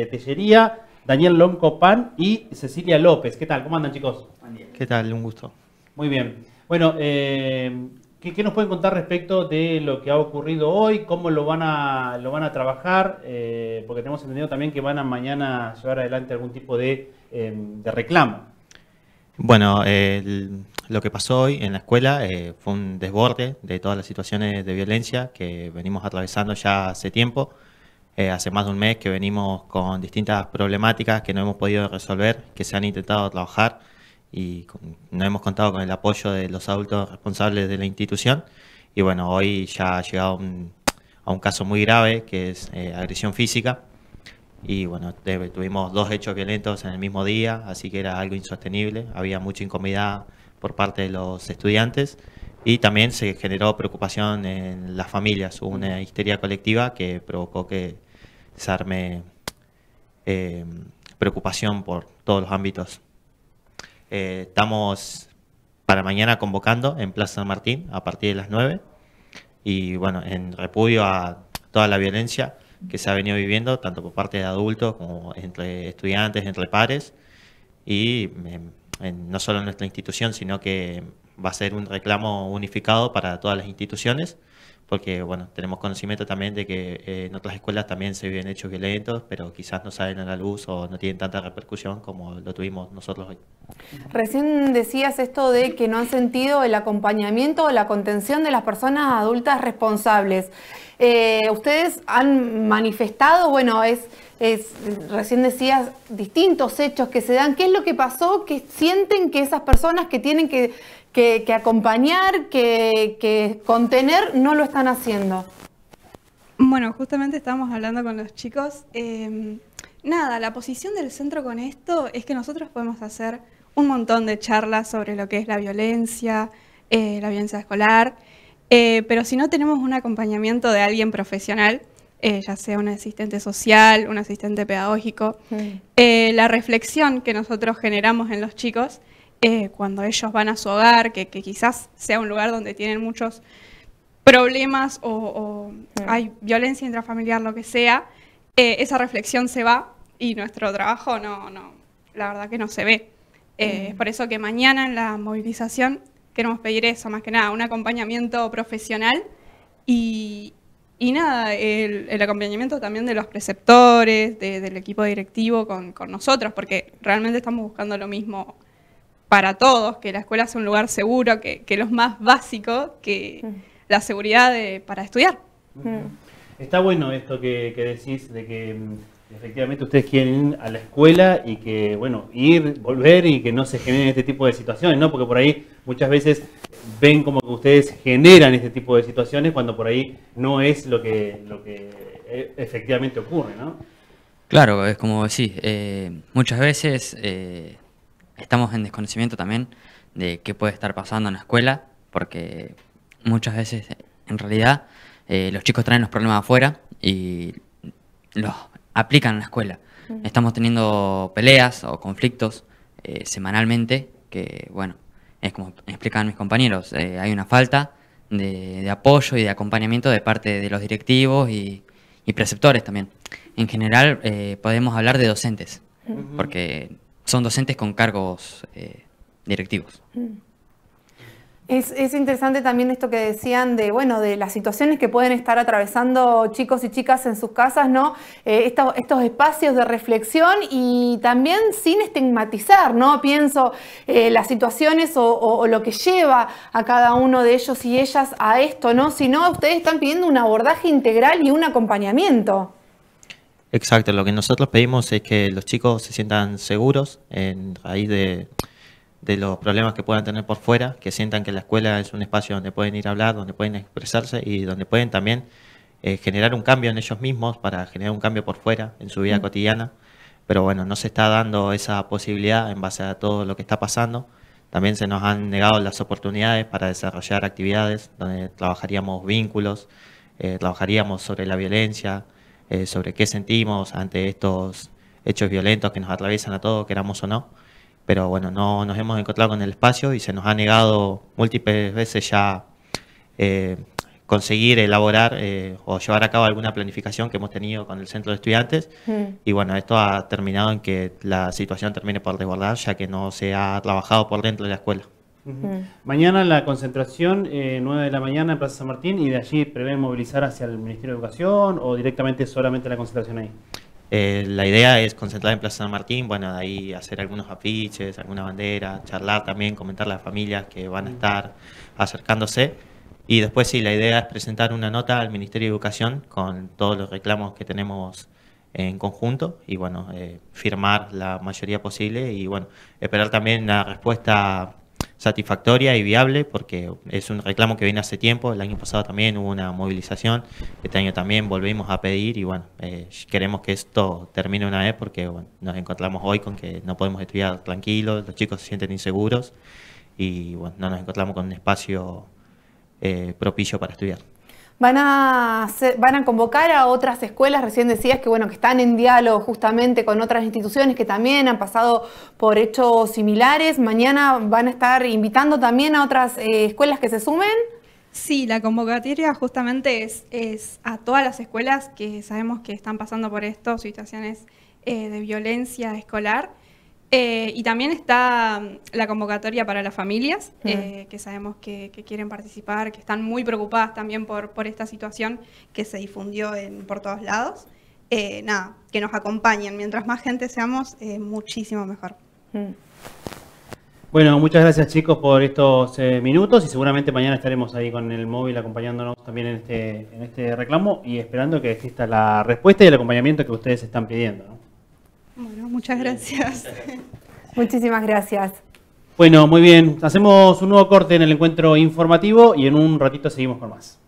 Eh, Tellería, Daniel Loncopan y Cecilia López. ¿Qué tal? ¿Cómo andan, chicos? ¿Qué tal? Un gusto. Muy bien. Bueno, eh, ¿qué, nos pueden contar respecto de lo que ha ocurrido hoy? ¿Cómo lo van a, lo van a trabajar? Eh, porque tenemos entendido también que van a mañana llevar adelante algún tipo de, em, reclamo. Bueno, lo que pasó hoy en la escuela fue un desborde de todas las situaciones de violencia que venimos atravesando ya hace tiempo. Eh, hace más de un mes que venimos con distintas problemáticas que no hemos podido resolver, que se han intentado trabajar y no hemos contado con el apoyo de los adultos responsables de la institución. Y bueno, hoy ya ha llegado a un caso muy grave que es eh, agresión física. Y bueno, tuvimos dos hechos violentos en el mismo día, así que era algo insostenible. Había mucha incomodidad por parte de los estudiantes y también se generó preocupación en las familias. Hubo una histeria colectiva que provocó que eh, preocupación por todos los ámbitos. Eh, estamos para mañana convocando en Plaza San Martín a partir de las 9 y bueno, en repudio a toda la violencia que se ha venido viviendo, tanto por parte de adultos como entre estudiantes, entre pares, y em, no solo en nuestra institución, sino que va a ser un reclamo unificado para todas las instituciones porque bueno, tenemos conocimiento también de que eh, en otras escuelas también se viven hechos violentos, pero quizás no salen a la luz o no tienen tanta repercusión como lo tuvimos nosotros hoy. Recién decías esto de que no han sentido el acompañamiento o la contención de las personas adultas responsables. Eh, ustedes han manifestado, bueno, es recién decías, distintos hechos que se dan. ¿Qué es lo que pasó? que sienten que esas personas que tienen que, acompañar, que, contener, no lo están haciendo? Bueno, justamente estábamos hablando con los chicos. Em, nada, la posición del centro con esto es que nosotros podemos hacer un montón de charlas sobre lo que es la violencia, eh, la violencia escolar, eh, pero si no tenemos un acompañamiento de alguien profesional, eh, ya sea un asistente social, un asistente pedagógico, mm. eh, la reflexión que nosotros generamos en los chicos eh, cuando ellos van a su hogar, que, quizás sea un lugar donde tienen muchos problemas o, mm. hay violencia intrafamiliar, lo que sea, esa reflexión se va y nuestro trabajo no, no la verdad que no se ve. Mm. Es por eso que mañana en la movilización queremos pedir eso, más que nada, un acompañamiento profesional y, y nada, el, acompañamiento también de los preceptores, del equipo directivo con, nosotros, porque realmente estamos buscando lo mismo para todos, que la escuela sea un lugar seguro, que, que lo más básico, que mm. la seguridad para estudiar. Está bueno esto que decís de que mm, efectivamente ustedes quieren ir a la escuela y que, bueno, ir, volver y que no se generen este tipo de situaciones, ¿no? Porque por ahí muchas veces ven como que ustedes generan este tipo de situaciones cuando por ahí no es lo que, lo que eh, efectivamente ocurre, ¿no? Claro, es como decís, eh, muchas veces eh, estamos en desconocimiento también de qué puede estar pasando en la escuela, porque muchas veces, en realidad, los chicos traen los problemas afuera y los aplican en la escuela. Estamos teniendo peleas o conflictos eh, semanalmente que, bueno, es como explican mis compañeros, eh, hay una falta de, apoyo y de acompañamiento de parte de los directivos y, preceptores también. En general, eh, podemos hablar de docentes, porque son docentes con cargos directivos. Es, interesante también esto que decían de, bueno, de las situaciones que pueden estar atravesando chicos y chicas en sus casas, ¿no? Eh, estos, espacios de reflexión y también sin estigmatizar, ¿no? Pienso eh, las situaciones o, lo que lleva a cada uno de ellos y ellas a esto, ¿no? Sino ustedes están pidiendo un abordaje integral y un acompañamiento. Exacto, lo que nosotros pedimos es que los chicos se sientan seguros en raíz de, de los problemas que puedan tener por fuera, que sientan que la escuela es un espacio donde pueden ir a hablar, donde pueden expresarse y donde pueden también eh, generar un cambio en ellos mismos para generar un cambio por fuera en su vida cotidiana. Pero bueno, no se está dando esa posibilidad en base a todo lo que está pasando. También se nos han negado las oportunidades para desarrollar actividades donde trabajaríamos vínculos, eh, trabajaríamos sobre la violencia, eh, sobre qué sentimos ante estos hechos violentos que nos atraviesan a todos, queramos o no pero bueno, no nos hemos encontrado con el espacio y se nos ha negado múltiples veces ya eh, conseguir elaborar eh, o llevar a cabo alguna planificación que hemos tenido con el centro de estudiantes. Mm. Y bueno, esto ha terminado en que la situación termine por desbordar, ya que no se ha trabajado por dentro de la escuela. Mm. Mañana la concentración, eh, 9 de la mañana en Plaza San Martín, y de allí prevén movilizar hacia el Ministerio de Educación o directamente solamente la concentración ahí. Eh, la idea es concentrar en Plaza San Martín, bueno, de ahí hacer algunos afiches, alguna bandera, charlar también, comentar las familias que van a mm. estar acercándose. Y después sí, la idea es presentar una nota al Ministerio de Educación con todos los reclamos que tenemos en conjunto y bueno, eh, firmar la mayoría posible y bueno, esperar también la respuesta satisfactoria y viable, porque es un reclamo que viene hace tiempo, el año pasado también hubo una movilización, este año también volvimos a pedir y bueno, eh, queremos que esto termine una vez porque bueno, nos encontramos hoy con que no podemos estudiar tranquilos, los chicos se sienten inseguros y bueno, no nos encontramos con un espacio eh, propicio para estudiar. Van a, van a convocar a otras escuelas, recién decías que bueno, que están en diálogo justamente con otras instituciones que también han pasado por hechos similares. Mañana van a estar invitando también a otras eh, escuelas que se sumen. Sí, la convocatoria justamente es, a todas las escuelas que sabemos que están pasando por esto, situaciones eh, de violencia escolar. Eh, y también está mm, la convocatoria para las familias, mm. eh, que sabemos que, quieren participar, que están muy preocupadas también por, esta situación que se difundió por todos lados. Eh, nada, que nos acompañen. Mientras más gente seamos, muchísimo mejor. Mm. Bueno, muchas gracias chicos por estos minutos y seguramente mañana estaremos ahí con el móvil acompañándonos también en este, en este reclamo y esperando que exista la respuesta y el acompañamiento que ustedes están pidiendo muchas gracias. Muchísimas gracias. Bueno, muy bien. Hacemos un nuevo corte en el encuentro informativo y en un ratito seguimos con más.